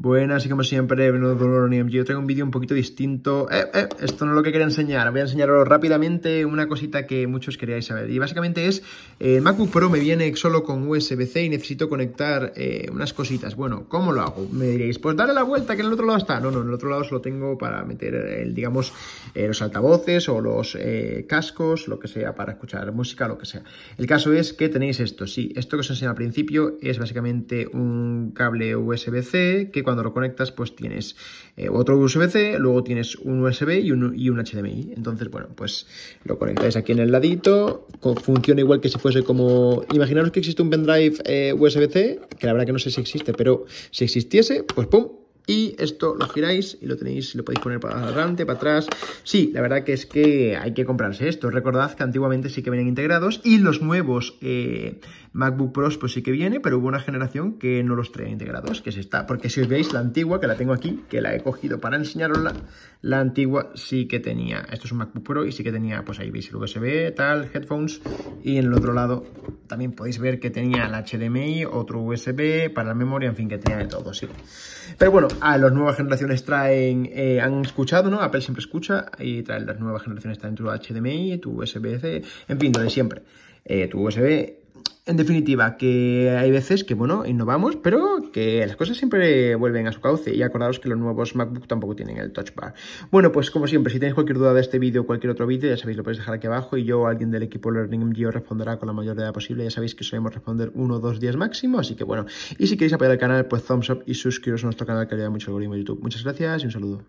Buenas y como siempre, Yo traigo un vídeo un poquito distinto. Eh, eh, esto no es lo que quería enseñar. Voy a enseñaros rápidamente una cosita que muchos queríais saber. Y básicamente es, eh, el MacBook Pro me viene solo con USB-C y necesito conectar unas cositas. Bueno, ¿cómo lo hago? Me diréis, pues dale la vuelta que en el otro lado está. No, no, en el otro lado solo tengo para meter, digamos, los altavoces o los cascos, lo que sea, para escuchar música, lo que sea. El caso es que tenéis esto. Sí, esto que os enseñé al principio es básicamente un cable USB-C que cuando lo conectas pues tienes eh, otro USB-C, luego tienes un USB y un, y un, HDMI. Entonces, bueno, pues lo conectáis aquí en el ladito, funciona igual que si fuese como... Imaginaros que existe un pendrive eh, USB-C, que la verdad que no sé si existe, pero si existiese, pues ¡pum! Y esto lo giráis y lo tenéis, lo podéis poner para adelante, para atrás. Sí, la verdad que es que hay que comprarse esto. Recordad que antiguamente sí que venían integrados y los nuevos eh, MacBook Pros pues sí que viene, pero hubo una generación que no los traía integrados, que es esta. Porque si os veis la antigua, que la tengo aquí, que la he cogido para enseñarosla, la antigua sí que tenía. Esto es un MacBook Pro y sí que tenía, pues ahí veis el USB, tal, headphones y en el otro lado también podéis ver que tenía el HDMI, otro USB, para la memoria, en fin, que tenía de todo, sí. Pero bueno, a las nuevas generaciones traen, eh, han escuchado, ¿no? Apple siempre escucha y trae las nuevas generaciones, traen tu HDMI, tu USB-C, en fin, de siempre. Eh, tu USB, en definitiva, que hay veces que, bueno, innovamos, pero que las cosas siempre vuelven a su cauce. Y acordaros que los nuevos MacBook tampoco tienen el Touch Bar. Bueno, pues como siempre, si tenéis cualquier duda de este vídeo o cualquier otro vídeo, ya sabéis, lo podéis dejar aquí abajo y yo o alguien del equipo Learning Geo responderá con la mayor edad posible. Ya sabéis que solemos responder uno o dos días máximo, así que bueno. Y si queréis apoyar el canal, pues thumbs up y suscribiros a nuestro canal que ayuda mucho algoritmo de YouTube. Muchas gracias y un saludo.